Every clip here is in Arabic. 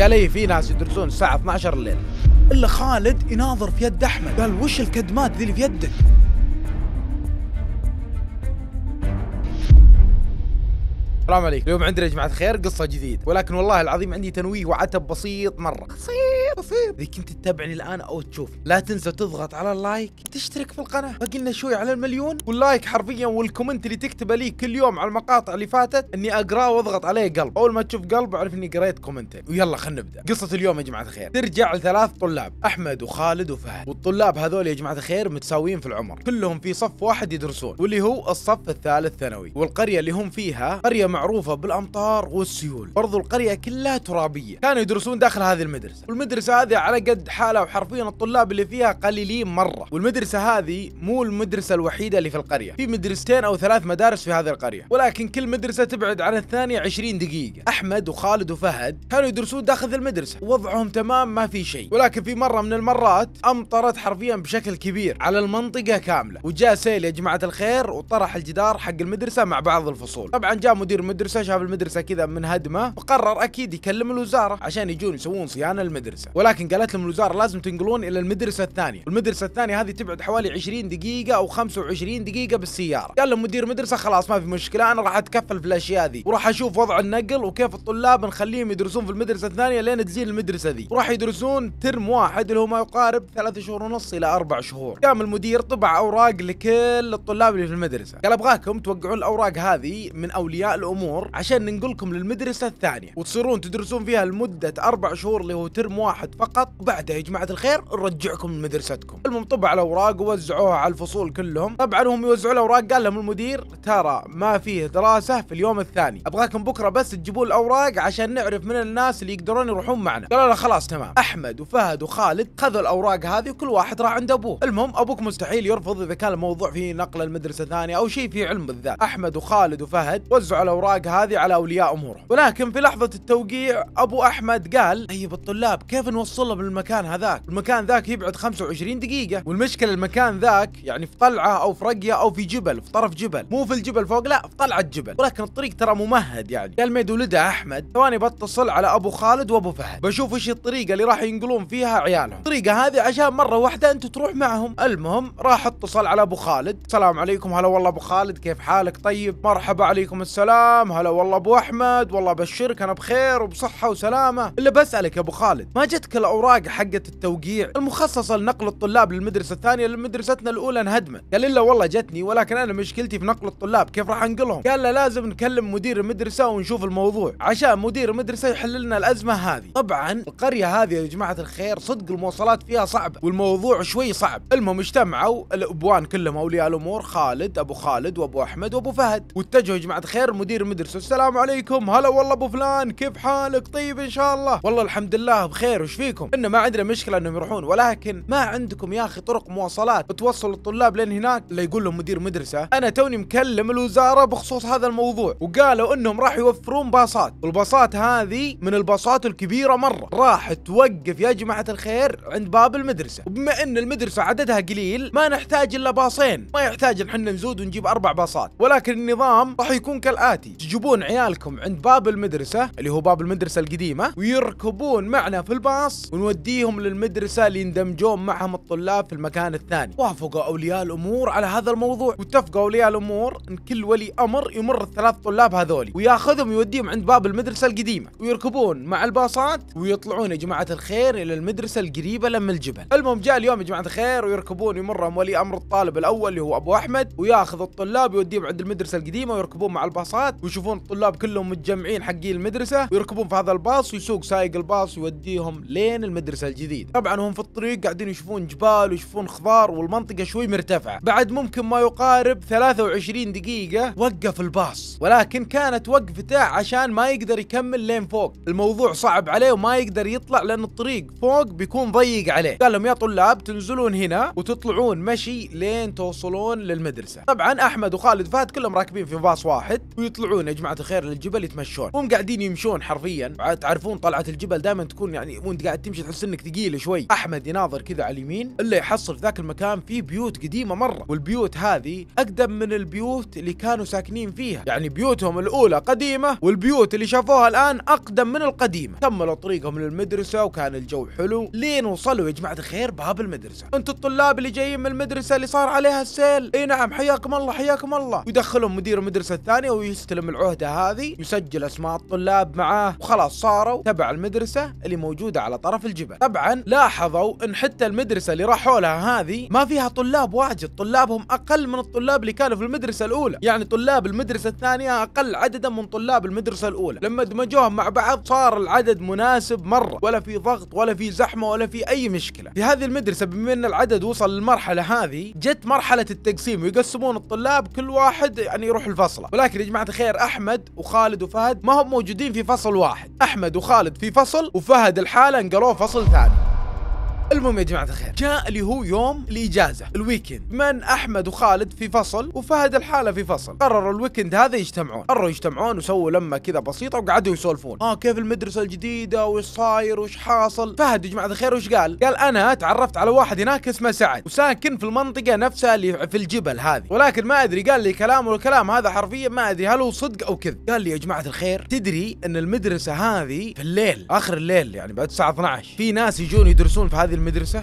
قال اي في ناس يدرسون الساعه 12 الليل الا خالد يناظر في يد احمد قال وش الكدمات ذي اللي في يدك السلام عليكم اليوم عندنا يا جماعه خير قصه جديده ولكن والله العظيم عندي تنويه وعتب بسيط مره بسيط بسيط اذا كنت تتابعني الان او تشوف لا تنسى تضغط على اللايك تشترك في القناه باقي لنا شوي على المليون واللايك حرفيا والكومنت اللي تكتبه لي كل يوم على المقاطع اللي فاتت اني اقراه واضغط عليه قلب اول ما تشوف قلب اعرف اني قريت كومنتك ويلا خلينا نبدا قصه اليوم يا جماعه الخير ترجع لثلاث طلاب احمد وخالد وفهد والطلاب هذول يا جماعه الخير متساويين في العمر كلهم في صف واحد يدرسون واللي هو الصف الثالث ثانوي والقريه اللي هم فيها قريه معروفه بالامطار والسيول برضو القريه كلها ترابيه كانوا يدرسون داخل هذه المدرسه والمدرسه المدرسة هذه على قد حالها وحرفيا الطلاب اللي فيها قليلين مرة والمدرسة هذه مو المدرسة الوحيدة اللي في القرية في مدرستين أو ثلاث مدارس في هذه القرية ولكن كل مدرسة تبعد عن الثانية 20 دقيقة أحمد وخالد وفهد كانوا يدرسون داخل المدرسة ووضعهم تمام ما في شيء ولكن في مرة من المرات أمطرت حرفيا بشكل كبير على المنطقة كاملة وجاء سيل يا جماعة الخير وطرح الجدار حق المدرسة مع بعض الفصول طبعا جاء مدير المدرسة شاف المدرسة كذا منهدمة وقرر أكيد يكلم الوزارة عشان يجون يسوون صيانة المدرسة ولكن قالت لهم الوزاره لازم تنقلون الى المدرسه الثانيه المدرسه الثانيه هذه تبعد حوالي 20 دقيقه او 25 دقيقه بالسياره قال لهم مدير مدرسه خلاص ما في مشكله انا راح اتكفل في الاشياء ذي وراح اشوف وضع النقل وكيف الطلاب نخليهم يدرسون في المدرسه الثانيه لين تزين المدرسه ذي وراح يدرسون ترم واحد اللي هو ما يقارب ثلاث شهور ونص الى اربع شهور قام المدير طبع اوراق لكل الطلاب اللي في المدرسه قال ابغاكم توقعون الاوراق هذه من اولياء الامور عشان ننقلكم للمدرسه الثانيه وتصيرون تدرسون فيها لمده اربع شهور اللي هو ترم واحد واحد فقط وبعدها يا جماعه الخير نرجعكم لمدرستكم المهم طبع الاوراق ووزعوها على الفصول كلهم طبعا هم يوزعوا الاوراق قال لهم المدير ترى ما فيه دراسه في اليوم الثاني ابغاكم بكره بس تجيبوا الاوراق عشان نعرف من الناس اللي يقدرون يروحون معنا قالوا لا خلاص تمام احمد وفهد وخالد خذوا الاوراق هذه وكل واحد راح عند ابوه المهم ابوك مستحيل يرفض اذا كان الموضوع فيه نقل المدرسه ثانيه او شيء فيه علم بالذات احمد وخالد وفهد وزعوا الاوراق هذه على اولياء امورهم ولكن في لحظه التوقيع ابو احمد قال طيب الطلاب كيف نوصله بالمكان هذاك المكان ذاك يبعد 25 دقيقة والمشكلة المكان ذاك يعني في طلعة أو في رقية أو في جبل في طرف جبل مو في الجبل فوق لا في طلعة جبل ولكن الطريق ترى ممهد يعني قال ميد ولده أحمد ثواني بتصل على أبو خالد وأبو فهد بشوف إيش الطريقة اللي راح ينقلون فيها عيالهم الطريقة هذه عشان مرة واحدة أنت تروح معهم المهم راح اتصل على أبو خالد السلام عليكم هلا والله أبو خالد كيف حالك طيب مرحبا عليكم السلام هلا والله أبو أحمد والله أبشرك أنا بخير وبصحة وسلامة إلا بسألك يا أبو خالد ما جاء جتك الاوراق حقت التوقيع المخصصه لنقل الطلاب للمدرسه الثانيه لمدرستنا الاولى انهدمت قال له والله جتني ولكن انا مشكلتي في نقل الطلاب كيف راح انقلهم قال له لازم نكلم مدير المدرسه ونشوف الموضوع عشان مدير المدرسه يحل لنا الازمه هذه طبعا القريه هذه يا جماعه الخير صدق المواصلات فيها صعبه والموضوع شوي صعب المهم اجتمعوا الابوان كلهم اولياء الامور خالد ابو خالد وابو احمد وابو فهد واتجهوا يا جماعه الخير مدير المدرسه السلام عليكم هلا والله ابو فلان كيف حالك طيب ان شاء الله والله الحمد لله بخير وش فيكم انه ما عندنا مشكله انهم يروحون ولكن ما عندكم يا اخي طرق مواصلات بتوصل الطلاب لين هناك اللي يقول لهم مدير مدرسه انا توني مكلم الوزاره بخصوص هذا الموضوع وقالوا انهم راح يوفرون باصات والباصات هذه من الباصات الكبيره مره راح توقف يا جماعه الخير عند باب المدرسه وبما ان المدرسه عددها قليل ما نحتاج الا باصين ما يحتاج ان احنا نزود ونجيب اربع باصات ولكن النظام راح يكون كالاتي تجيبون عيالكم عند باب المدرسه اللي هو باب المدرسه القديمه ويركبون معنا في الباص الأشخاص ونوديهم للمدرسة ليندمجون معهم الطلاب في المكان الثاني وافقوا أولياء الأمور على هذا الموضوع واتفقوا أولياء الأمور أن كل ولي أمر يمر الثلاث طلاب هذولي وياخذهم يوديهم عند باب المدرسة القديمة ويركبون مع الباصات ويطلعون يا جماعة الخير إلى المدرسة القريبة لما الجبل المهم جاء اليوم يا جماعة الخير ويركبون يمرهم ولي أمر الطالب الأول اللي هو أبو أحمد وياخذ الطلاب يوديهم عند المدرسة القديمة ويركبون مع الباصات ويشوفون الطلاب كلهم متجمعين حقين المدرسة ويركبون في هذا الباص ويسوق سايق الباص يوديهم لين المدرسة الجديدة طبعا هم في الطريق قاعدين يشوفون جبال ويشوفون خضار والمنطقة شوي مرتفعة بعد ممكن ما يقارب 23 دقيقة وقف الباص ولكن كانت وقفته عشان ما يقدر يكمل لين فوق الموضوع صعب عليه وما يقدر يطلع لأن الطريق فوق بيكون ضيق عليه قال لهم يا طلاب تنزلون هنا وتطلعون مشي لين توصلون للمدرسة طبعا أحمد وخالد فهد كلهم راكبين في باص واحد ويطلعون يا جماعة الخير للجبل يتمشون هم قاعدين يمشون حرفيا تعرفون طلعة الجبل دائما تكون يعني وانت قاعد تمشي تحس انك ثقيل شوي احمد يناظر كذا على اليمين الا يحصل في ذاك المكان فيه بيوت قديمه مره والبيوت هذه اقدم من البيوت اللي كانوا ساكنين فيها يعني بيوتهم الاولى قديمه والبيوت اللي شافوها الان اقدم من القديمه كملوا طريقهم للمدرسه وكان الجو حلو لين وصلوا يا جماعه الخير باب المدرسه انتوا الطلاب اللي جايين من المدرسه اللي صار عليها السيل اي نعم حياكم الله حياكم الله ويدخلهم مدير المدرسه الثانيه ويستلم العهده هذه يسجل اسماء الطلاب معاه وخلاص صاروا تبع المدرسه اللي موجوده على طرف الجبل طبعا لاحظوا ان حتى المدرسه اللي راحوا لها هذه ما فيها طلاب واجد طلابهم اقل من الطلاب اللي كانوا في المدرسه الاولى يعني طلاب المدرسه الثانيه اقل عددا من طلاب المدرسه الاولى لما دمجوهم مع بعض صار العدد مناسب مره ولا في ضغط ولا في زحمه ولا في اي مشكله في هذه المدرسه بما ان العدد وصل للمرحله هذه جت مرحله التقسيم ويقسمون الطلاب كل واحد يعني يروح الفصله ولكن يا جماعه الخير احمد وخالد وفهد ما هم موجودين في فصل واحد احمد وخالد في فصل وفهد الحالة انقلوه قالوه فصل ثاني المهم يا جماعه الخير جاء اللي هو يوم الاجازه الويكند من احمد وخالد في فصل وفهد الحاله في فصل قرروا الويكند هذا يجتمعون قرروا يجتمعون وسووا لما كذا بسيطه وقعدوا يسولفون اه كيف المدرسه الجديده وش صاير وش حاصل فهد يا جماعه الخير وش قال قال انا تعرفت على واحد هناك اسمه سعد وساكن في المنطقه نفسها اللي في الجبل هذه ولكن ما ادري قال لي كلام والكلام هذا حرفيا ما ادري هل هو صدق او كذب قال لي يا جماعه الخير تدري ان المدرسه هذه في الليل اخر الليل يعني بعد الساعه 12 في ناس يجون يدرسون في هذه المدرسه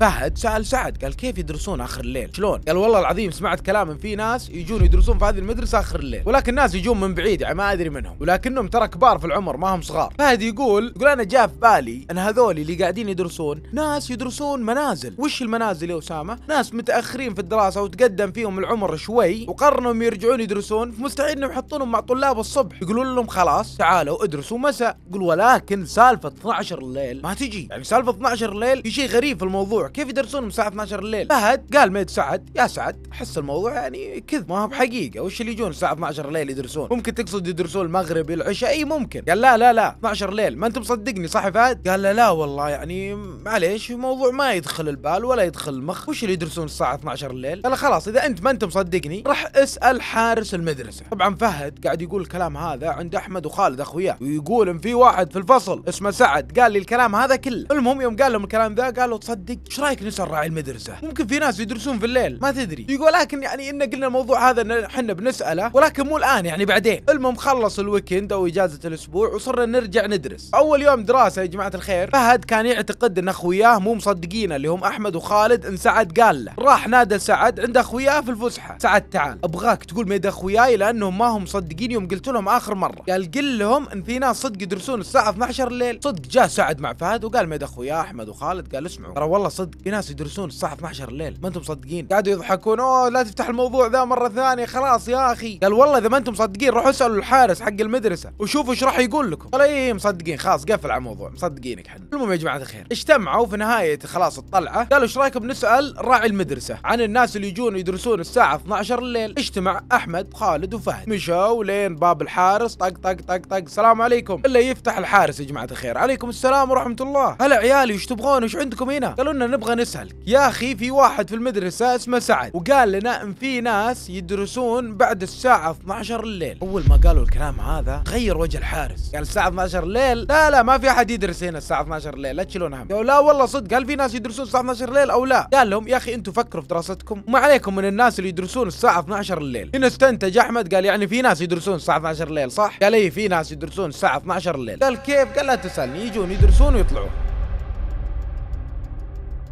فهد سال سعد قال كيف يدرسون اخر الليل شلون قال والله العظيم سمعت كلام ان في ناس يجون يدرسون في هذه المدرسه اخر الليل ولكن ناس يجون من بعيد يعني ما ادري منهم ولكنهم ترى كبار في العمر ما هم صغار فهد يقول يقول انا جاء في بالي ان هذول اللي قاعدين يدرسون ناس يدرسون منازل وش المنازل يا اسامه ناس متاخرين في الدراسه وتقدم فيهم العمر شوي وقرروا انهم يرجعون يدرسون مستحيل انهم يحطونهم مع طلاب الصبح يقولون لهم خلاص تعالوا ادرسوا مساء يقول ولكن سالفه 12 الليل ما تجي يعني سالفه 12 الليل في شيء غريب في الموضوع كيف يدرسونهم الساعه 12 الليل فهد قال ميد سعد يا سعد احس الموضوع يعني كذب ما هو بحقيقه وش اللي يجون الساعه 12 الليل يدرسون ممكن تقصد يدرسون المغرب العشاء اي ممكن قال لا لا لا 12 الليل ما انت مصدقني صح فهد قال لا لا والله يعني معليش الموضوع ما يدخل البال ولا يدخل المخ وش اللي يدرسون الساعه 12 الليل قال خلاص اذا انت ما انت مصدقني راح اسال حارس المدرسه طبعا فهد قاعد يقول الكلام هذا عند احمد وخالد اخوياه ويقول ان في واحد في الفصل اسمه سعد قال لي الكلام هذا كله المهم يوم قال لهم الكلام ذا قالوا تصدق ايش رايك نسال راعي المدرسه ممكن في ناس يدرسون في الليل ما تدري يقول لكن يعني ان قلنا الموضوع هذا ان احنا بنساله ولكن مو الان يعني بعدين المهم خلص الويكند او اجازه الاسبوع وصرنا نرجع ندرس اول يوم دراسه يا جماعه الخير فهد كان يعتقد ان اخوياه مو مصدقينه اللي هم احمد وخالد ان سعد قال له راح نادى سعد عند اخوياه في الفسحه سعد تعال ابغاك تقول ميد اخوياي لانهم ما هم مصدقين يوم قلت لهم اخر مره قال قل لهم ان في ناس صدق يدرسون الساعه 12 الليل صدق جاء سعد مع فهد وقال ميد اخوياه احمد وخالد محمد قال اسمعوا ترى والله صدق في ناس يدرسون الساعه 12 الليل ما انتم مصدقين قعدوا يضحكون اوه لا تفتح الموضوع ذا مره ثانيه خلاص يا اخي قال والله اذا ما انتم مصدقين روحوا اسالوا الحارس حق المدرسه وشوفوا ايش راح يقول لكم قال اي مصدقين خلاص قفل على الموضوع مصدقينك حنا المهم يا جماعه الخير اجتمعوا في نهايه خلاص الطلعه قالوا ايش رايكم نسال راعي المدرسه عن الناس اللي يجون يدرسون الساعه 12 الليل اجتمع احمد خالد وفهد مشوا لين باب الحارس طق طق طق طق السلام عليكم الا يفتح الحارس يا جماعه الخير عليكم السلام ورحمه الله هلا عيالي وش تبغون وش عندكم هنا قالوا لنا نبغى نسالك يا اخي في واحد في المدرسه اسمه سعد وقال لنا ان في ناس يدرسون بعد الساعه 12 الليل اول ما قالوا الكلام هذا غير وجه الحارس قال الساعه 12 الليل لا لا ما في احد يدرس هنا الساعه 12 الليل لا تشيلون هم قالوا لا والله صدق هل في ناس يدرسون الساعه 12 الليل او لا قال لهم يا اخي انتم فكروا في دراستكم وما عليكم من الناس اللي يدرسون الساعه 12 الليل هنا استنتج احمد قال يعني في ناس يدرسون الساعه 12 الليل صح قال اي في ناس يدرسون الساعه 12 الليل قال كيف قال لا تسالني يجون يدرسون ويطلعون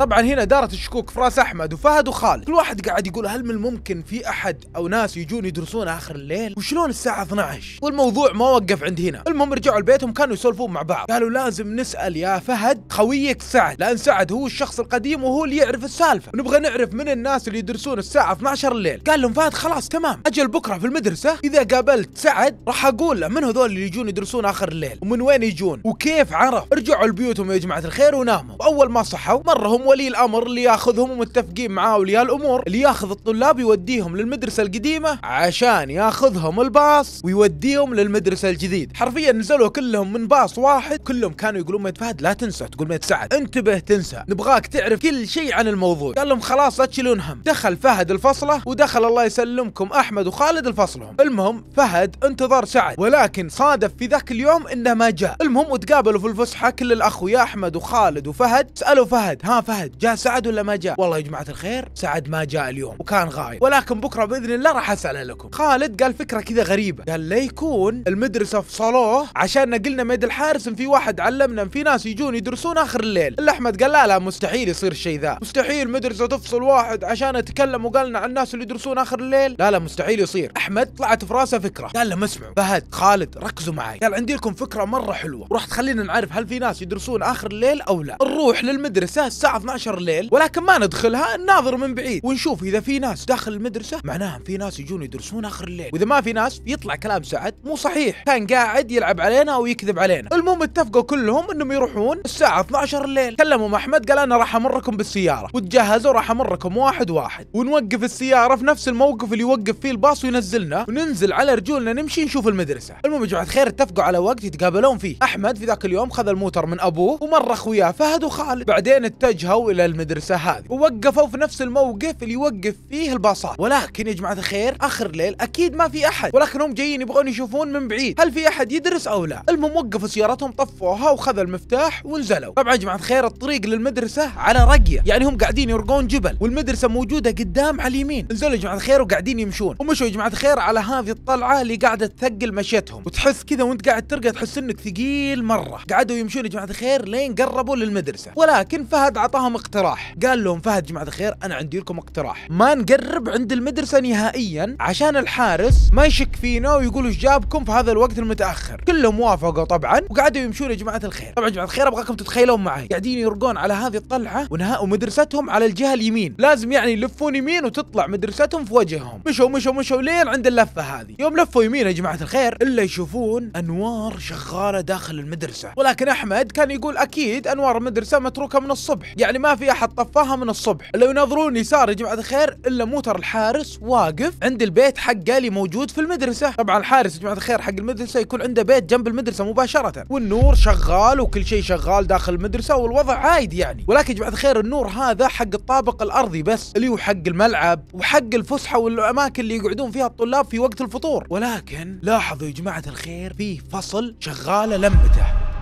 طبعا هنا دارت الشكوك في راس احمد وفهد وخالد كل واحد قاعد يقول هل من الممكن في احد او ناس يجون يدرسون اخر الليل وشلون الساعه 12 والموضوع ما وقف عند هنا المهم رجعوا لبيتهم كانوا يسولفون مع بعض قالوا لازم نسال يا فهد خويك سعد لان سعد هو الشخص القديم وهو اللي يعرف السالفه ونبغى نعرف من الناس اللي يدرسون الساعه 12 الليل قال لهم فهد خلاص تمام اجل بكره في المدرسه اذا قابلت سعد راح اقول له من هذول اللي يجون يدرسون اخر الليل ومن وين يجون وكيف عرف رجعوا لبيوتهم يا جماعه الخير وناموا واول ما صحوا مرهم ولي الامر اللي ياخذهم ومتفقين معاه اولياء الامور اللي ياخذ الطلاب يوديهم للمدرسه القديمه عشان ياخذهم الباص ويوديهم للمدرسه الجديد حرفيا نزلوا كلهم من باص واحد كلهم كانوا يقولون ميت فهد لا تنسى تقول ميت سعد انتبه تنسى نبغاك تعرف كل شيء عن الموضوع قال لهم خلاص لا تشيلون هم دخل فهد الفصله ودخل الله يسلمكم احمد وخالد الفصلهم المهم فهد انتظر سعد ولكن صادف في ذاك اليوم انه ما جاء المهم وتقابلوا في الفسحه كل الاخويا احمد وخالد وفهد سالوا فهد ها فهد فهد جاء سعد ولا ما جاء والله يا جماعه الخير سعد ما جاء اليوم وكان غايب ولكن بكره باذن الله راح اسال لكم خالد قال فكره كذا غريبه قال لا يكون المدرسه فصلوه عشان قلنا ميد الحارس ان في واحد علمنا ان في ناس يجون يدرسون اخر الليل إلا أحمد قال لا لا مستحيل يصير الشيء ذا مستحيل مدرسه تفصل واحد عشان أتكلم وقالنا عن الناس اللي يدرسون اخر الليل لا لا مستحيل يصير احمد طلعت في راسه فكره قال لهم اسمعوا فهد خالد ركزوا معي قال عندي لكم فكره مره حلوه وراح تخلينا نعرف هل في ناس يدرسون اخر الليل او لا نروح للمدرسه الساعه 12 الليل ولكن ما ندخلها نناظر من بعيد ونشوف اذا في ناس داخل المدرسه معناها في ناس يجون يدرسون اخر الليل واذا ما في ناس يطلع كلام سعد مو صحيح كان قاعد يلعب علينا ويكذب علينا المهم اتفقوا كلهم انهم يروحون الساعه 12 الليل كلموا احمد قال انا راح امركم بالسياره وتجهزوا راح امركم واحد واحد ونوقف السياره في نفس الموقف اللي يوقف فيه الباص وينزلنا وننزل على رجولنا نمشي نشوف المدرسه المهم يا جماعه خير اتفقوا على وقت يتقابلون فيه احمد في ذاك اليوم خذ الموتر من ابوه ومر اخوياه فهد وخالد بعدين اتجهوا وجهوا الى المدرسه هذه ووقفوا في نفس الموقف اللي يوقف فيه الباصات ولكن يا جماعه الخير اخر ليل اكيد ما في احد ولكن هم جايين يبغون يشوفون من بعيد هل في احد يدرس او لا المهم وقفوا سيارتهم طفوها وخذوا المفتاح ونزلوا طبعا يا جماعه الخير الطريق للمدرسه على رقيه يعني هم قاعدين يرقون جبل والمدرسه موجوده قدام على اليمين نزلوا يا جماعه الخير وقاعدين يمشون ومشوا يا جماعه الخير على هذه الطلعه اللي قاعده تثقل مشيتهم وتحس كذا وانت قاعد ترقى تحس انك ثقيل مره قعدوا يمشون يا جماعه الخير لين قربوا للمدرسه ولكن فهد عطاهم اعطاهم اقتراح قال لهم فهد جماعه الخير انا عندي لكم اقتراح ما نقرب عند المدرسه نهائيا عشان الحارس ما يشك فينا ويقول ايش جابكم في هذا الوقت المتاخر كلهم وافقوا طبعا وقعدوا يمشون يا جماعه الخير طبعا جماعه الخير ابغاكم تتخيلون معي قاعدين يرقون على هذه الطلعه ونهاء مدرستهم على الجهه اليمين لازم يعني يلفون يمين وتطلع مدرستهم في وجههم مشوا مشوا مشوا لين عند اللفه هذه يوم لفوا يمين يا جماعه الخير الا يشوفون انوار شغاله داخل المدرسه ولكن احمد كان يقول اكيد انوار المدرسه متروكه من الصبح يعني يعني ما في احد طفاها من الصبح لو ينظرون يسار يا جماعه الخير الا موتر الحارس واقف عند البيت حقه اللي موجود في المدرسه طبعا الحارس يا جماعه الخير حق المدرسه يكون عنده بيت جنب المدرسه مباشره والنور شغال وكل شيء شغال داخل المدرسه والوضع عادي يعني ولكن يا جماعه الخير النور هذا حق الطابق الارضي بس اللي هو حق الملعب وحق الفسحه والاماكن اللي يقعدون فيها الطلاب في وقت الفطور ولكن لاحظوا يا جماعه الخير في فصل شغاله لمبته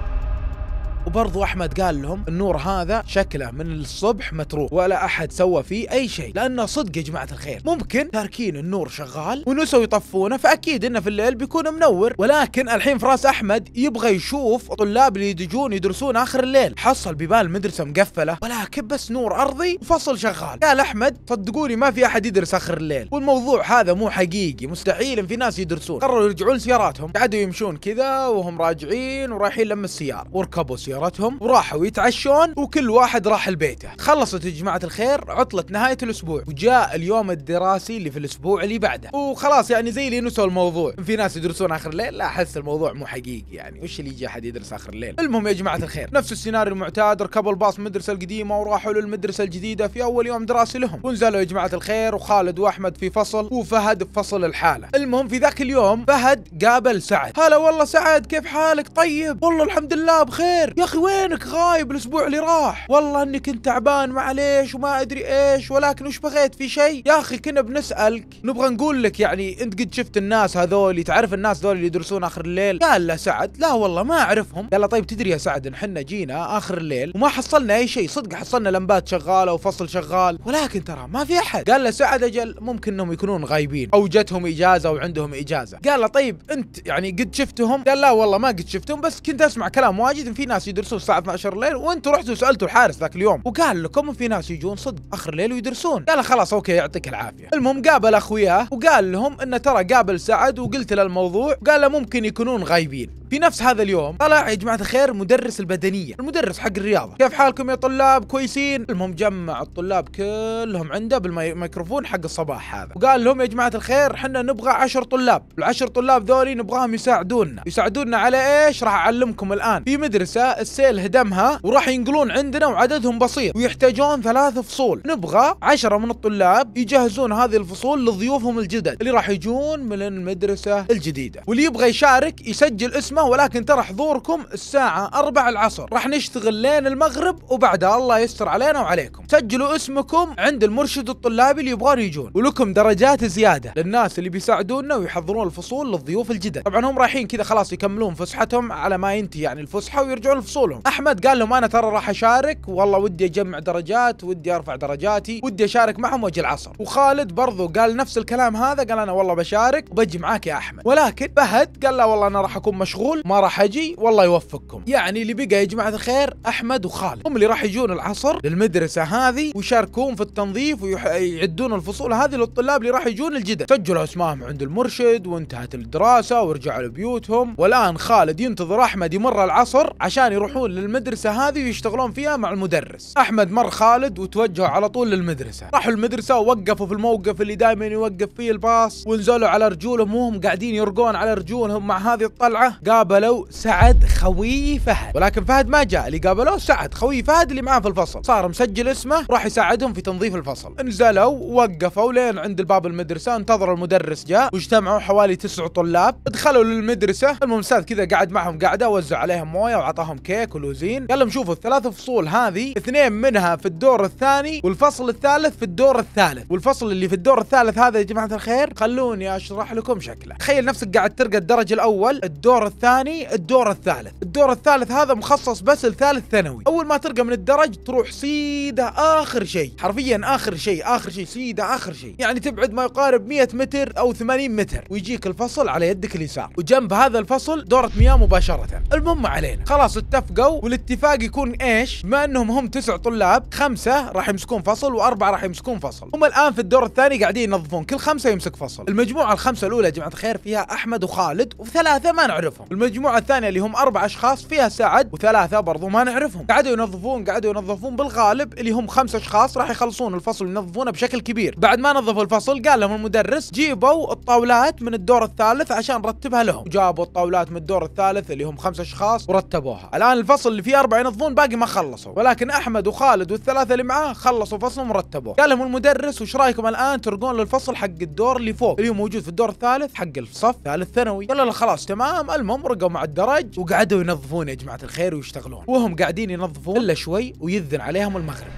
وبرضو احمد قال لهم النور هذا شكله من الصبح متروك ولا احد سوى فيه اي شيء لانه صدق يا جماعه الخير ممكن تاركين النور شغال ونسوا يطفونه فاكيد انه في الليل بيكون منور ولكن الحين في راس احمد يبغى يشوف الطلاب اللي يدجون يدرسون اخر الليل حصل ببال المدرسه مقفله ولكن بس نور ارضي وفصل شغال قال احمد صدقوني ما في احد يدرس اخر الليل والموضوع هذا مو حقيقي مستحيل ان في ناس يدرسون قرروا يرجعون لسياراتهم قعدوا يمشون كذا وهم راجعين ورايحين لما السياره وركبوا سيارة سيارتهم وراحوا يتعشون وكل واحد راح لبيته خلصت يا جماعة الخير عطلة نهاية الأسبوع وجاء اليوم الدراسي اللي في الأسبوع اللي بعده وخلاص يعني زي اللي نسوا الموضوع في ناس يدرسون آخر الليل لا أحس الموضوع مو حقيقي يعني وش اللي يجي أحد يدرس آخر الليل المهم يا جماعة الخير نفس السيناريو المعتاد ركبوا الباص من المدرسة القديمة وراحوا للمدرسة الجديدة في أول يوم دراسي لهم ونزلوا يا جماعة الخير وخالد وأحمد في فصل وفهد في فصل الحالة المهم في ذاك اليوم فهد قابل سعد هلا والله سعد كيف حالك طيب والله الحمد لله بخير يا اخي وينك غايب الاسبوع اللي راح والله اني كنت تعبان معليش وما ادري ايش ولكن وش بغيت في شيء يا اخي كنا بنسالك نبغى نقول لك يعني انت قد شفت الناس هذول تعرف الناس هذول اللي يدرسون اخر الليل قال له سعد لا والله ما اعرفهم قال له طيب تدري يا سعد ان حنا جينا اخر الليل وما حصلنا اي شيء صدق حصلنا لمبات شغاله وفصل شغال ولكن ترى ما في احد قال له سعد اجل ممكن انهم يكونون غايبين او جتهم اجازه وعندهم اجازه قال له طيب انت يعني قد شفتهم قال لا والله ما قد شفتهم بس كنت اسمع كلام واجد ان في ناس يدرسون الساعه 12 الليل وانتوا رحتوا سالتوا الحارس ذاك اليوم وقال لكم في ناس يجون صدق اخر الليل ويدرسون قال خلاص اوكي يعطيك العافيه المهم قابل اخوياه وقال لهم انه ترى قابل سعد وقلت له الموضوع وقال له ممكن يكونون غايبين في نفس هذا اليوم طلع يا جماعه الخير مدرس البدنيه المدرس حق الرياضه كيف حالكم يا طلاب كويسين المهم جمع الطلاب كلهم عنده بالميكروفون حق الصباح هذا وقال لهم يا جماعه الخير حنا نبغى عشر طلاب العشر طلاب ذولي نبغاهم يساعدونا يساعدونا على ايش راح اعلمكم الان في مدرسه السيل هدمها وراح ينقلون عندنا وعددهم بسيط ويحتاجون ثلاث فصول نبغى عشرة من الطلاب يجهزون هذه الفصول لضيوفهم الجدد اللي راح يجون من المدرسه الجديده واللي يبغى يشارك يسجل اسمه الخدمة ولكن ترى حضوركم الساعة 4 العصر راح نشتغل لين المغرب وبعدها الله يستر علينا وعليكم سجلوا اسمكم عند المرشد الطلابي اللي يبغون يجون ولكم درجات زيادة للناس اللي بيساعدونا ويحضرون الفصول للضيوف الجدد طبعا هم رايحين كذا خلاص يكملون فسحتهم على ما ينتهي يعني الفسحة ويرجعون لفصولهم أحمد قال لهم أنا ترى راح أشارك والله ودي أجمع درجات ودي أرفع درجاتي ودي أشارك معهم وأجي العصر وخالد برضو قال نفس الكلام هذا قال أنا والله بشارك وبجي معاك يا أحمد ولكن فهد قال لا والله أنا راح أكون مشغول يقول ما راح اجي والله يوفقكم يعني اللي بقى يا جماعه الخير احمد وخالد هم اللي راح يجون العصر للمدرسه هذه ويشاركون في التنظيف ويعدون الفصول هذه للطلاب اللي راح يجون الجدل سجلوا اسمائهم عند المرشد وانتهت الدراسه ورجعوا لبيوتهم والان خالد ينتظر احمد يمر العصر عشان يروحون للمدرسه هذه ويشتغلون فيها مع المدرس احمد مر خالد وتوجهوا على طول للمدرسه راحوا المدرسه ووقفوا في الموقف اللي دائما يوقف فيه الباص ونزلوا على رجولهم وهم قاعدين يرقون على رجولهم مع هذه الطلعه قال قابلوا سعد خوي فهد ولكن فهد ما جاء اللي قابلوه سعد خوي فهد اللي معاه في الفصل صار مسجل اسمه راح يساعدهم في تنظيف الفصل نزلوا ووقفوا لين عند الباب المدرسه انتظروا المدرس جاء واجتمعوا حوالي تسع طلاب دخلوا للمدرسه المهم كذا قعد معهم قعده وزع عليهم مويه وعطاهم كيك ولوزين قال لهم شوفوا الثلاث فصول هذه اثنين منها في الدور الثاني والفصل الثالث في الدور الثالث والفصل اللي في الدور الثالث هذا يا جماعه الخير خلوني اشرح لكم شكله تخيل نفسك قاعد ترقى الدرج الاول الدور الثاني الثاني الدور الثالث الدور الثالث هذا مخصص بس لثالث ثانوي اول ما ترقى من الدرج تروح سيده اخر شيء حرفيا اخر شيء اخر شيء سيده اخر شيء يعني تبعد ما يقارب 100 متر او 80 متر ويجيك الفصل على يدك اليسار وجنب هذا الفصل دورة مياه مباشرة المهم علينا خلاص اتفقوا والاتفاق يكون ايش بما انهم هم تسع طلاب خمسة راح يمسكون فصل واربعة راح يمسكون فصل هم الان في الدور الثاني قاعدين ينظفون كل خمسة يمسك فصل المجموعة الخمسة الاولى جماعة خير فيها احمد وخالد وثلاثة ما نعرفهم المجموعة الثانيه اللي هم اربع اشخاص فيها سعد وثلاثه برضو ما نعرفهم قعدوا ينظفون قعدوا ينظفون بالغالب اللي هم خمس اشخاص راح يخلصون الفصل ينظفونه بشكل كبير بعد ما نظفوا الفصل قال لهم المدرس جيبوا الطاولات من الدور الثالث عشان نرتبها لهم جابوا الطاولات من الدور الثالث اللي هم خمس اشخاص ورتبوها الان الفصل اللي فيه اربعه ينظفون باقي ما خلصوا ولكن احمد وخالد والثلاثه اللي معاه خلصوا فصلهم ورتبوه قال لهم المدرس وش رايكم الان ترقون للفصل حق الدور اللي فوق اللي هو موجود في الدور الثالث حق الصف ثالث ثانوي قالوا خلاص تمام المهم رقوا مع الدرج وقعدوا ينظفون يا جماعه الخير ويشتغلون وهم قاعدين ينظفون الا شوي ويذن عليهم المغرب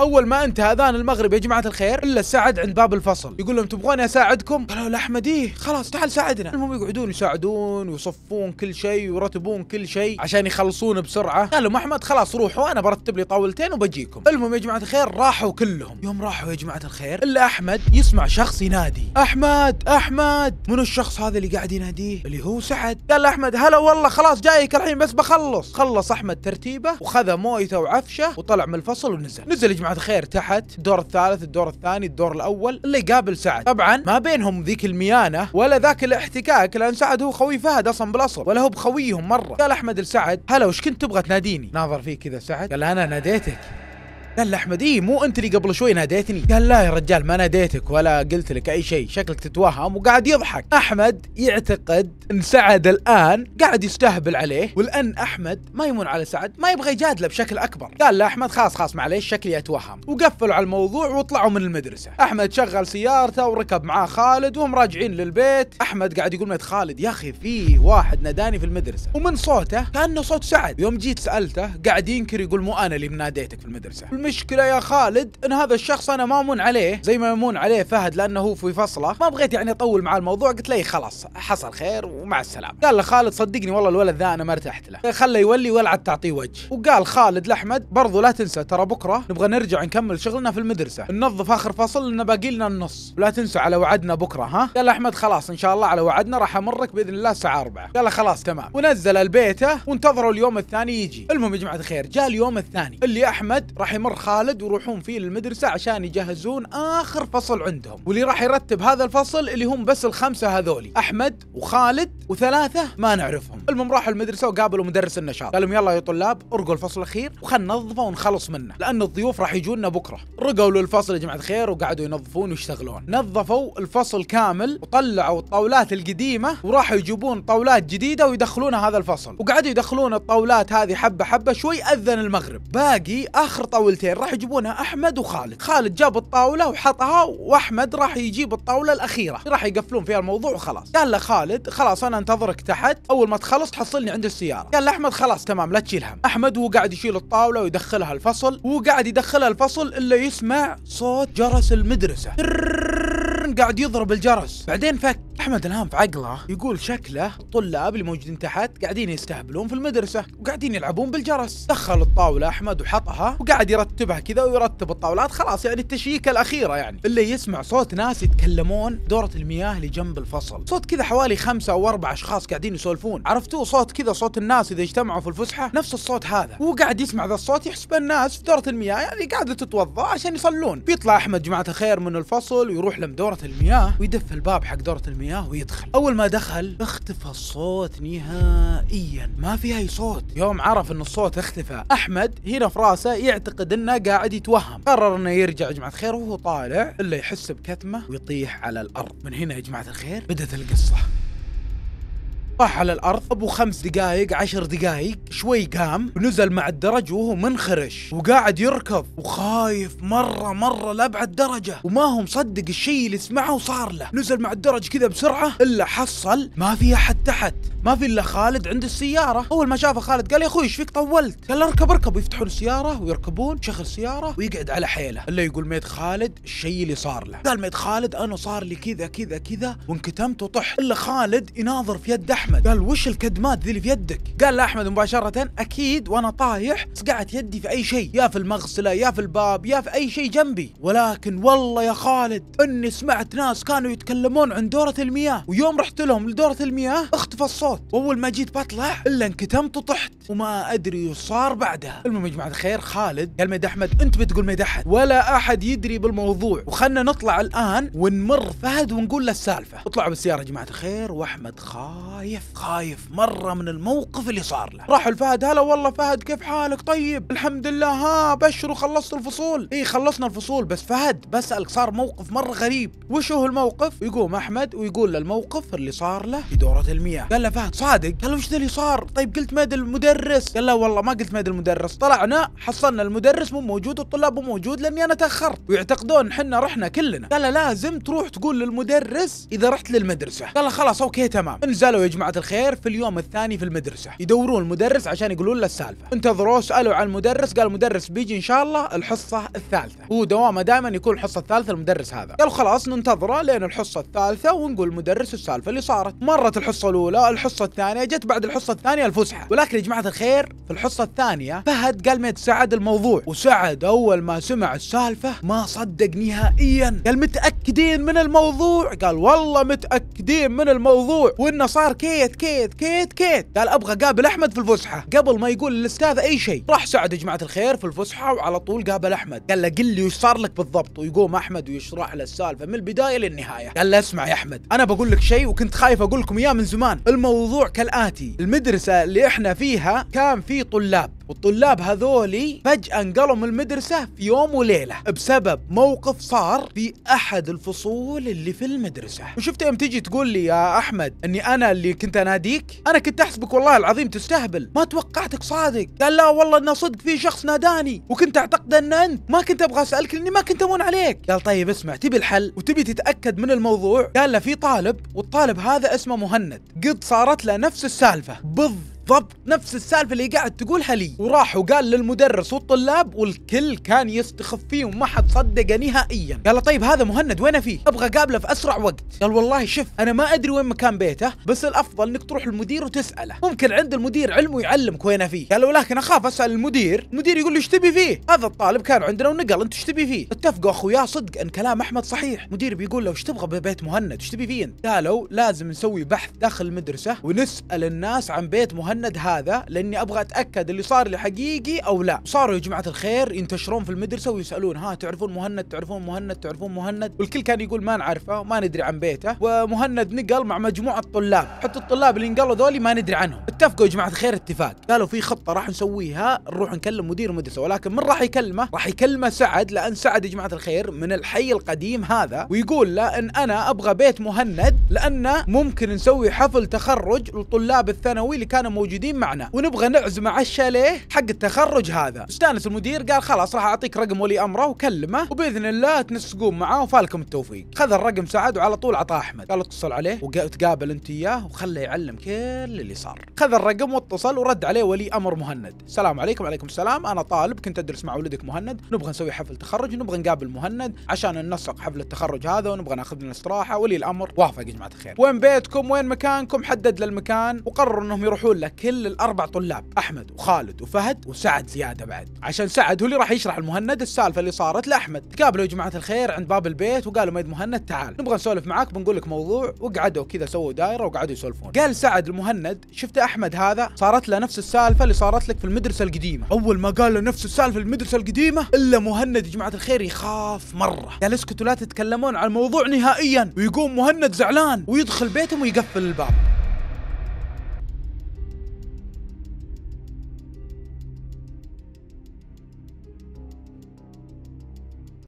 اول ما انتهى اذان المغرب يا جماعه الخير الا سعد عند باب الفصل يقول لهم تبغوني اساعدكم قالوا لا احمد ايه خلاص تعال ساعدنا المهم يقعدون يساعدون ويصفون كل شيء ويرتبون كل شيء عشان يخلصون بسرعه قال لهم احمد خلاص روحوا انا برتب لي طاولتين وبجيكم المهم يا جماعه الخير راحوا كلهم يوم راحوا يا جماعه الخير الا احمد يسمع شخص ينادي احمد احمد من الشخص هذا اللي قاعد يناديه اللي هو سعد قال احمد هلا والله خلاص جايك الحين بس بخلص خلص احمد ترتيبه وخذ مويته وعفشه وطلع من الفصل ونزل نزل يا جماعه جماعه الخير تحت الدور الثالث الدور الثاني الدور الاول اللي قابل سعد طبعا ما بينهم ذيك الميانه ولا ذاك الاحتكاك لان سعد هو خوي فهد اصلا بالاصل ولا هو بخويهم مره قال احمد لسعد هلا وش كنت تبغى تناديني ناظر فيه كذا سعد قال انا ناديتك قال له احمد ايه مو انت اللي قبل شوي ناديتني قال لا يا رجال ما ناديتك ولا قلت لك اي شيء شكلك تتوهم وقاعد يضحك احمد يعتقد ان سعد الان قاعد يستهبل عليه ولان احمد ما يمون على سعد ما يبغى يجادله بشكل اكبر قال له احمد خلاص خلاص معليش شكلي اتوهم وقفلوا على الموضوع وطلعوا من المدرسه احمد شغل سيارته وركب معاه خالد وهم راجعين للبيت احمد قاعد يقول ميت خالد يا اخي في واحد ناداني في المدرسه ومن صوته كانه صوت سعد يوم جيت سالته قاعد ينكر يقول مو انا اللي مناديتك في المدرسه المشكله يا خالد ان هذا الشخص انا ما امون عليه زي ما امون عليه فهد لانه هو في فصله ما بغيت يعني اطول مع الموضوع قلت له إيه، خلاص حصل خير ومع السلامه قال له خالد صدقني والله الولد ذا انا ما ارتحت له خله يولي ولا عاد تعطيه وجه وقال خالد لاحمد برضو لا تنسى ترى بكره نبغى نرجع نكمل شغلنا في المدرسه ننظف اخر فصل لنا باقي لنا النص ولا تنسى على وعدنا بكره ها قال احمد خلاص ان شاء الله على وعدنا راح امرك باذن الله الساعه 4 قال خلاص تمام ونزل البيته وانتظروا اليوم الثاني يجي المهم يا جماعه الخير جاء اليوم الثاني اللي احمد راح يمر امر خالد ويروحون فيه للمدرسة عشان يجهزون آخر فصل عندهم واللي راح يرتب هذا الفصل اللي هم بس الخمسة هذولي أحمد وخالد وثلاثة ما نعرفهم المهم راحوا المدرسة وقابلوا مدرس النشاط قال لهم يلا يا طلاب ارقوا الفصل الأخير وخلنا ننظفه ونخلص منه لأن الضيوف راح يجونا بكرة رقوا للفصل يا جماعة الخير وقعدوا ينظفون ويشتغلون نظفوا الفصل كامل وطلعوا الطاولات القديمة وراحوا يجيبون طاولات جديدة ويدخلونها هذا الفصل وقعدوا يدخلون الطاولات هذه حبة حبة شوي أذن المغرب باقي آخر طاولة الجولتين راح يجيبونها احمد وخالد خالد جاب الطاوله وحطها واحمد راح يجيب الطاوله الاخيره راح يقفلون فيها الموضوع وخلاص قال له خالد خلاص انا انتظرك تحت اول ما تخلص تحصلني عند السياره قال له احمد خلاص تمام لا تشيل هم احمد هو قاعد يشيل الطاوله ويدخلها الفصل وهو قاعد يدخلها الفصل الا يسمع صوت جرس المدرسه كان قاعد يضرب الجرس بعدين فك احمد الهام في عقله يقول شكله الطلاب اللي موجودين تحت قاعدين يستهبلون في المدرسه وقاعدين يلعبون بالجرس دخل الطاوله احمد وحطها وقاعد يرتبها كذا ويرتب الطاولات خلاص يعني التشييكه الاخيره يعني اللي يسمع صوت ناس يتكلمون دورة المياه اللي جنب الفصل صوت كذا حوالي خمسة او اربع اشخاص قاعدين يسولفون عرفتوه صوت كذا صوت الناس اذا اجتمعوا في الفسحه نفس الصوت هذا هو قاعد يسمع ذا الصوت يحسب الناس في دورة المياه يعني قاعده تتوضا عشان يصلون بيطلع احمد جماعه الخير من الفصل ويروح لمدورة المياه ويدف الباب حق دورة المياه ويدخل أول ما دخل اختفى الصوت نهائيا ما في أي صوت يوم عرف أن الصوت اختفى أحمد هنا في راسه يعتقد أنه قاعد يتوهم قرر أنه يرجع جماعة الخير وهو طالع إلا يحس بكتمة ويطيح على الأرض من هنا يا جماعة الخير بدأت القصة طاح على الارض ابو خمس دقائق عشر دقائق شوي قام ونزل مع الدرج وهو منخرش وقاعد يركض وخايف مره مره لابعد درجه وما هو مصدق الشيء اللي سمعه وصار له نزل مع الدرج كذا بسرعه الا حصل ما في احد تحت ما في الا خالد عند السياره اول ما شافه خالد قال يا اخوي ايش فيك طولت قال اركب اركب يفتحون السياره ويركبون شخص السياره ويقعد على حيله الا يقول ميت خالد الشيء اللي صار له قال ميت خالد انا صار لي كذا كذا كذا وانكتمت وطحت الا خالد يناظر في يد احمد احمد قال وش الكدمات ذي اللي في يدك قال لاحمد مباشره اكيد وانا طايح صقعت يدي في اي شيء يا في المغسله يا في الباب يا في اي شيء جنبي ولكن والله يا خالد اني سمعت ناس كانوا يتكلمون عن دوره المياه ويوم رحت لهم لدوره المياه اختفى الصوت واول ما جيت بطلع الا انكتمت وطحت وما ادري وش صار بعدها المهم يا جماعه الخير خالد قال ميد احمد انت بتقول ميد احد ولا احد يدري بالموضوع وخلنا نطلع الان ونمر فهد ونقول له السالفه اطلعوا بالسياره يا جماعه الخير واحمد خالد خايف خايف مرة من الموقف اللي صار له راحوا لفهد هلا والله فهد كيف حالك طيب الحمد لله ها بشر وخلصت الفصول اي خلصنا الفصول بس فهد بسألك صار موقف مرة غريب وش هو الموقف يقوم احمد ويقول له الموقف اللي صار له في دورة المياه قال له فهد صادق قال له وش اللي صار طيب قلت ماد المدرس قال لا والله ما قلت ماد المدرس طلعنا حصلنا المدرس مو موجود والطلاب مو موجود لاني انا تاخرت ويعتقدون احنا رحنا كلنا قال له لازم تروح تقول للمدرس اذا رحت للمدرسة قال له خلاص اوكي تمام يا جماعه الخير في اليوم الثاني في المدرسه يدورون المدرس عشان يقولون له السالفه انتظروا سالوا عن المدرس قال المدرس بيجي ان شاء الله الحصه الثالثه هو دوامه دائما يكون الحصه الثالثه المدرس هذا قال خلاص ننتظره لين الحصه الثالثه ونقول المدرس السالفه اللي صارت مرت الحصه الاولى الحصه الثانيه جت بعد الحصه الثانيه الفسحه ولكن يا جماعه الخير في الحصه الثانيه فهد قال ما يتساعد الموضوع وسعد اول ما سمع السالفه ما صدق نهائيا قال متاكدين من الموضوع قال والله متاكدين من الموضوع وانه صار كيت كيت كيت كيت قال ابغى قابل احمد في الفسحه قبل ما يقول للاستاذ اي شيء راح سعد يا جماعه الخير في الفسحه وعلى طول قابل احمد قال له قل لي وش صار لك بالضبط ويقوم احمد ويشرح له السالفه من البدايه للنهايه قال له اسمع يا احمد انا بقول لك شيء وكنت خايف اقول لكم اياه من زمان الموضوع كالاتي المدرسه اللي احنا فيها كان في طلاب والطلاب هذولي فجأة انقلوا من المدرسة في يوم وليلة بسبب موقف صار في أحد الفصول اللي في المدرسة وشفت يوم تجي تقول لي يا أحمد أني أنا اللي كنت أناديك أنا كنت أحسبك والله العظيم تستهبل ما توقعتك صادق قال لا والله أنه صدق في شخص ناداني وكنت أعتقد أن أنت ما كنت أبغى أسألك لأني ما كنت أمون عليك قال طيب اسمع تبي الحل وتبي تتأكد من الموضوع قال له في طالب والطالب هذا اسمه مهند قد صارت له نفس السالفة بالضبط بالضبط نفس السالفه اللي قاعد تقولها لي وراح وقال للمدرس والطلاب والكل كان يستخف فيه وما حد صدقه نهائيا قال طيب هذا مهند وين فيه ابغى اقابله في اسرع وقت قال والله شف انا ما ادري وين مكان بيته بس الافضل انك تروح المدير وتساله ممكن عند المدير علم ويعلمك وين فيه قال ولكن اخاف اسال المدير المدير يقول لي ايش تبي فيه هذا الطالب كان عندنا ونقل انت ايش تبي فيه اتفقوا اخويا صدق ان كلام احمد صحيح مدير بيقول له ايش تبغى ببيت مهند ايش تبي فيه انت قالوا لازم نسوي بحث داخل المدرسه ونسال الناس عن بيت مهند المهند هذا لاني ابغى اتاكد اللي صار لي حقيقي او لا صاروا يا جماعه الخير ينتشرون في المدرسه ويسالون ها تعرفون مهند تعرفون مهند تعرفون مهند والكل كان يقول ما نعرفه ما ندري عن بيته ومهند نقل مع مجموعه طلاب حتى الطلاب اللي نقلوا ذولي ما ندري عنهم اتفقوا يا جماعه الخير اتفاق قالوا في خطه راح نسويها نروح نكلم مدير المدرسه ولكن من راح يكلمه راح يكلمه سعد لان سعد يا جماعه الخير من الحي القديم هذا ويقول له ان انا ابغى بيت مهند لانه ممكن نسوي حفل تخرج للطلاب الثانوي اللي كانوا موجودين معنا ونبغى نعزم على الشاليه حق التخرج هذا استانس المدير قال خلاص راح اعطيك رقم ولي امره وكلمه وباذن الله تنسقون معاه وفالكم التوفيق خذ الرقم سعد وعلى طول عطاه احمد قال اتصل عليه وتقابل انت اياه وخله يعلم كل اللي صار خذ الرقم واتصل ورد عليه ولي امر مهند السلام عليكم وعليكم السلام انا طالب كنت ادرس مع ولدك مهند نبغى نسوي حفل تخرج ونبغى نقابل مهند عشان ننسق حفل التخرج هذا ونبغى ناخذ لنا استراحه ولي الامر وافق يا جماعه الخير وين بيتكم وين مكانكم حدد للمكان وقرروا انهم يروحون له كل الاربع طلاب احمد وخالد وفهد وسعد زياده بعد عشان سعد هو اللي راح يشرح المهند السالفه اللي صارت لاحمد تقابلوا يا جماعه الخير عند باب البيت وقالوا ميد مهند تعال نبغى نسولف معاك بنقول لك موضوع وقعدوا كذا سووا دايره وقعدوا يسولفون قال سعد المهند شفت احمد هذا صارت له نفس السالفه اللي صارت لك في المدرسه القديمه اول ما قال له نفس السالفه في المدرسه القديمه الا مهند يا جماعه الخير يخاف مره قال اسكتوا لا تتكلمون عن الموضوع نهائيا ويقوم مهند زعلان ويدخل بيتهم ويقفل الباب